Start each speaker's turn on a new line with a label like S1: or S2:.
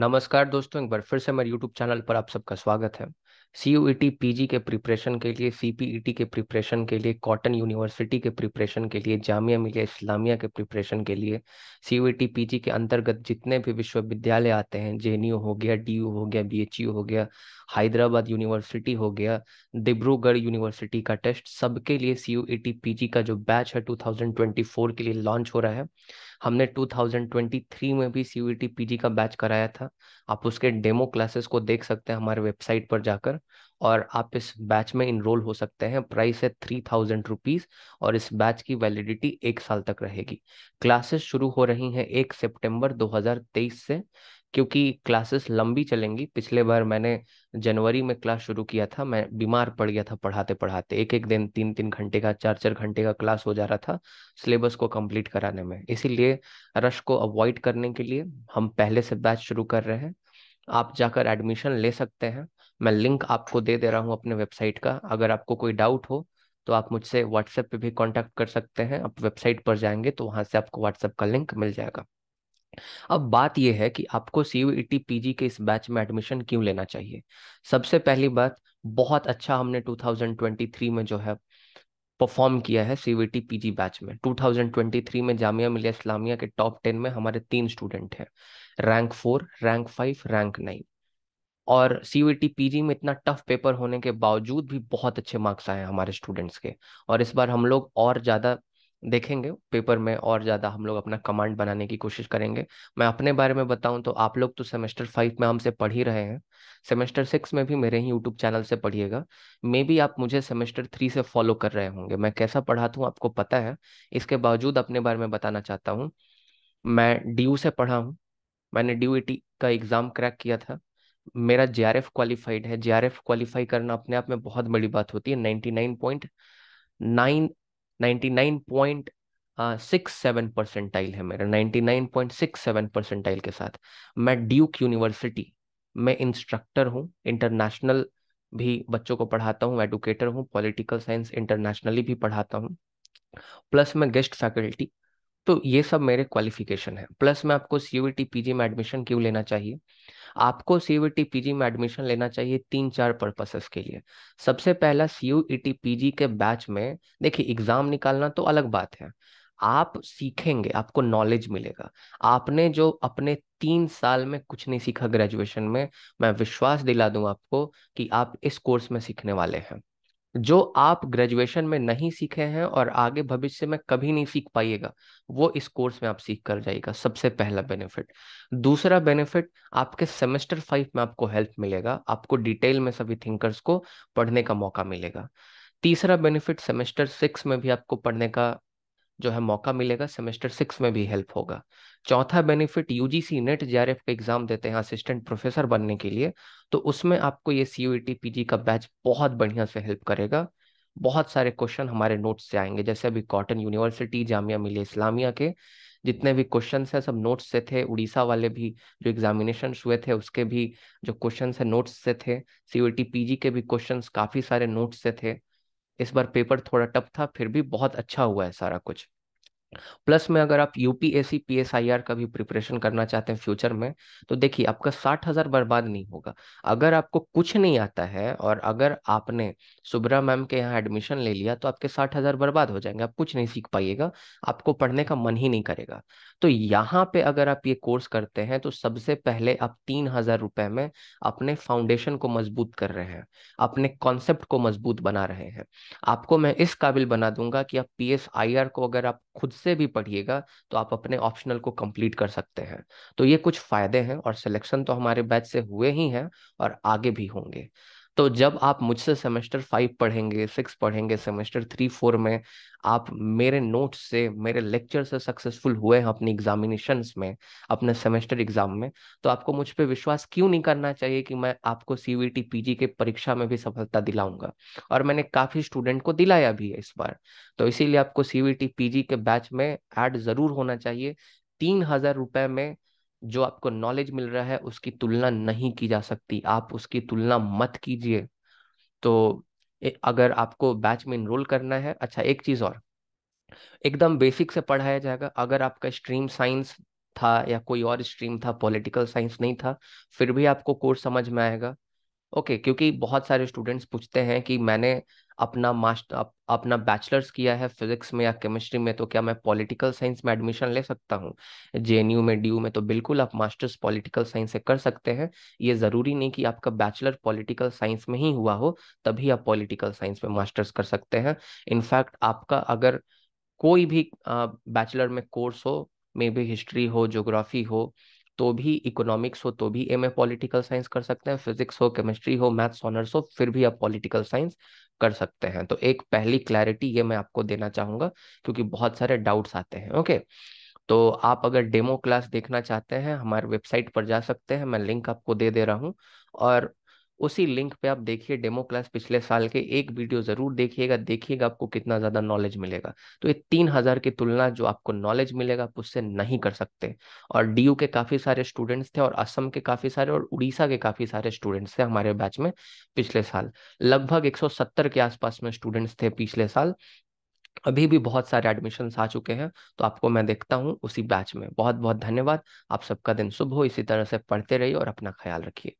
S1: नमस्कार दोस्तों एक बार फिर से हमारे YouTube चैनल पर आप सबका स्वागत है C U T P G के प्रिपरेशन के लिए सी पी ई टी के प्रिपरेशन के लिए कॉटन यूनिवर्सिटी के प्रिपरेशन के लिए जामिया मिलिया इस्लामिया के प्रिपरेशन के लिए C U E T P G के अंतर्गत जितने भी विश्वविद्यालय आते हैं जे एन यू हो गया डी यू हो गया बी एच यू हो गया हैदराबाद यूनिवर्सिटी हो गया डिब्रूगढ़ यूनिवर्सिटी का टेस्ट सबके लिए C U E T P G का जो बैच है टू थाउजेंड ट्वेंटी फोर के लिए लॉन्च हो रहा है हमने 2023 में भी सी पीजी e का बैच कराया था आप उसके डेमो क्लासेस को देख सकते हैं हमारे वेबसाइट पर जाकर और आप इस बैच में इनरोल हो सकते हैं प्राइस है थ्री थाउजेंड रुपीज़ और इस बैच की वैलिडिटी एक साल तक रहेगी क्लासेस शुरू हो रही हैं एक सितंबर 2023 से क्योंकि क्लासेस लंबी चलेंगी पिछले बार मैंने जनवरी में क्लास शुरू किया था मैं बीमार पड़ गया था पढ़ाते पढ़ाते एक एक दिन तीन तीन घंटे का चार चार घंटे का क्लास हो जा रहा था सिलेबस को कंप्लीट कराने में इसीलिए रश को अवॉइड करने के लिए हम पहले से बैच शुरू कर रहे हैं आप जाकर एडमिशन ले सकते हैं मैं लिंक आपको दे दे रहा हूँ अपने वेबसाइट का अगर आपको कोई डाउट हो तो आप मुझसे व्हाट्सएप पे भी कॉन्टैक्ट कर सकते हैं आप वेबसाइट पर जाएंगे तो वहाँ से आपको व्हाट्सएप का लिंक मिल जाएगा अब बात यह है कि आपको सीयूईटी पीजी e के इस बैच में एडमिशन क्यों लेना चाहिए सबसे पहली बात बहुत अच्छा हमने 2023 में जो है परफॉर्म किया है सीवीटी पीजी e बैच में 2023 में जामिया मिलिया इस्लामिया के टॉप टेन में हमारे तीन स्टूडेंट हैं rank four rank five rank nine और सीवीटी पीजी e में इतना टफ पेपर होने के बावजूद भी बहुत अच्छे मार्क्स आए हमारे स्टूडेंट्स के और इस बार हम लोग और ज़्यादा देखेंगे पेपर में और ज़्यादा हम लोग अपना कमांड बनाने की कोशिश करेंगे मैं अपने बारे में बताऊं तो आप लोग तो सेमेस्टर फाइव में हमसे पढ़ ही रहे हैं सेमेस्टर सिक्स में भी मेरे ही यूट्यूब चैनल से पढ़िएगा मे बी आप मुझे सेमेस्टर थ्री से फॉलो कर रहे होंगे मैं कैसा पढ़ाता हूँ आपको पता है इसके बावजूद अपने बारे में बताना चाहता हूँ मैं डी से पढ़ा हूँ मैंने डी का एग्ज़ाम क्रैक किया था मेरा जे आर एफ क्वालिफाइड है जे आर एफ क्वालिफाई करना अपने आप में बहुत बड़ी बात होती है ninety nine point nine 99. Percentile है मेरा ninety nine point six seven percentile के साथ मैं ड्यूक यूनिवर्सिटी में इंस्ट्रक्टर हूँ इंटरनेशनल भी बच्चों को पढ़ाता हूँ एडुकेटर हूँ पॉलिटिकल साइंस इंटरनेशनली भी पढ़ाता हूँ प्लस मैं गेस्ट फैकल्टी तो ये सब मेरे क्वालिफिकेशन है प्लस मैं आपको सीयूटी पीजी में एडमिशन क्यों लेना चाहिए आपको सीयूटी पीजी में एडमिशन लेना चाहिए तीन चार पर्पसेस के लिए सबसे पहला सीयूटी पीजी के बैच में देखिए एग्जाम निकालना तो अलग बात है आप सीखेंगे आपको नॉलेज मिलेगा आपने जो अपने तीन साल में कुछ नहीं सीखा ग्रेजुएशन में मैं विश्वास दिला दूं आपको कि आप इस कोर्स में सीखने वाले हैं जो आप ग्रेजुएशन में नहीं सीखे हैं और आगे भविष्य में कभी नहीं सीख पाइएगा वो इस कोर्स में आप सीख कर जाएगा सबसे पहला बेनिफिट दूसरा बेनिफिट आपके सेमेस्टर फाइव में आपको हेल्प मिलेगा आपको डिटेल में सभी थिंकर्स को पढ़ने का मौका मिलेगा तीसरा बेनिफिट सेमेस्टर सिक्स में भी आपको पढ़ने का जो है मौका मिलेगा सेमेस्टर सिक्स में भी हेल्प होगा चौथा बेनिफिट यूजीसी नेट जे का एग्जाम देते हैं असिस्टेंट प्रोफेसर बनने के लिए तो उसमें आपको ये सी पीजी e का बैच बहुत बढ़िया से हेल्प करेगा बहुत सारे क्वेश्चन हमारे नोट्स से आएंगे जैसे अभी कॉटन यूनिवर्सिटी जामिया मिले इस्लामिया के जितने भी क्वेश्चन है सब नोट्स से थे उड़ीसा वाले भी जो एग्जामिनेशन हुए थे उसके भी जो क्वेश्चन है नोट्स से थे सी पीजी e के भी क्वेश्चन काफी सारे नोट्स से थे इस बार पेपर थोड़ा टफ था फिर भी बहुत अच्छा हुआ है सारा कुछ प्लस में अगर आप यूपीएससी पीएसआईआर का भी प्रिपरेशन करना चाहते हैं फ्यूचर में तो देखिए आपका साठ हजार बर्बाद नहीं होगा अगर आपको कुछ नहीं आता है और अगर आपने सुब्रा मैम के यहाँ एडमिशन ले लिया तो आपके साठ हजार बर्बाद हो जाएंगे आप कुछ नहीं सीख पाइएगा आपको पढ़ने का मन ही नहीं करेगा तो यहाँ पे अगर आप ये कोर्स करते हैं तो सबसे पहले आप तीन हजार रुपए में अपने फाउंडेशन को मजबूत कर रहे हैं अपने कॉन्सेप्ट को मजबूत बना रहे हैं आपको मैं इस काबिल बना दूंगा कि आप पी को अगर आप खुद से भी पढ़िएगा तो आप अपने ऑप्शनल को कंप्लीट कर सकते हैं तो ये कुछ फायदे हैं और सिलेक्शन तो हमारे बैच से हुए ही हैं और आगे भी होंगे तो जब आप मुझसे सेमेस्टर फाइव पढ़ेंगे सिक्स पढ़ेंगे सेमेस्टर थ्री फोर में आप मेरे नोट्स से मेरे लेक्चर से सक्सेसफुल हुए हैं अपने एग्जामिनेशन में अपने सेमेस्टर एग्जाम में तो आपको मुझ पर विश्वास क्यों नहीं करना चाहिए कि मैं आपको सीवीटी पीजी e के परीक्षा में भी सफलता दिलाऊंगा और मैंने काफी स्टूडेंट को दिलाया भी है इस बार तो इसीलिए आपको सीवीटी पीजी e के बैच में ऐड जरूर होना चाहिए तीन हजार रुपए में जो आपको नॉलेज मिल रहा है उसकी तुलना नहीं की जा सकती आप उसकी तुलना मत कीजिए तो अगर आपको बैच में इनरोल करना है अच्छा एक चीज़ और एकदम बेसिक से पढ़ाया जाएगा अगर आपका स्ट्रीम साइंस था या कोई और स्ट्रीम था पॉलिटिकल साइंस नहीं था फिर भी आपको कोर्स समझ में आएगा ओके okay, क्योंकि बहुत सारे स्टूडेंट्स पूछते हैं कि मैंने अपना मास्टर अप, अपना बैचलर्स किया है फिजिक्स में या केमिस्ट्री में तो क्या मैं पॉलिटिकल साइंस में एडमिशन ले सकता हूँ जे में डी में तो बिल्कुल आप मास्टर्स पॉलिटिकल साइंस से कर सकते हैं ये ज़रूरी नहीं कि आपका बैचलर पॉलिटिकल साइंस में ही हुआ हो तभी आप पॉलिटिकल साइंस में मास्टर्स कर सकते हैं इनफैक्ट आपका अगर कोई भी बैचलर में कोर्स हो मे बी हिस्ट्री हो ज्योग्राफी हो तो भी इकोनॉमिक्स हो तो भी एम ए पॉलिटिकल साइंस कर सकते हैं फिजिक्स हो केमिस्ट्री हो मैथ्स ऑनर्स हो फिर भी आप पॉलिटिकल साइंस कर सकते हैं तो एक पहली क्लैरिटी ये मैं आपको देना चाहूंगा क्योंकि बहुत सारे डाउट्स आते हैं ओके तो आप अगर डेमो क्लास देखना चाहते हैं हमारे वेबसाइट पर जा सकते हैं मैं लिंक आपको दे दे रहा हूँ और उसी लिंक पे आप देखिए डेमो क्लास पिछले साल के एक वीडियो जरूर देखिएगा देखिएगा आपको कितना ज़्यादा नॉलेज मिलेगा तो ये तीन हज़ार की तुलना जो आपको नॉलेज मिलेगा आप उससे नहीं कर सकते और डी के काफ़ी सारे स्टूडेंट्स थे और असम के काफ़ी सारे और उड़ीसा के काफ़ी सारे स्टूडेंट्स थे हमारे बैच में पिछले साल लगभग एक के आसपास में स्टूडेंट्स थे पिछले साल अभी भी बहुत सारे एडमिशन आ चुके हैं तो आपको मैं देखता हूँ उसी बैच में बहुत बहुत धन्यवाद आप सबका दिन शुभ हो इसी तरह से पढ़ते रहिए और अपना ख्याल रखिए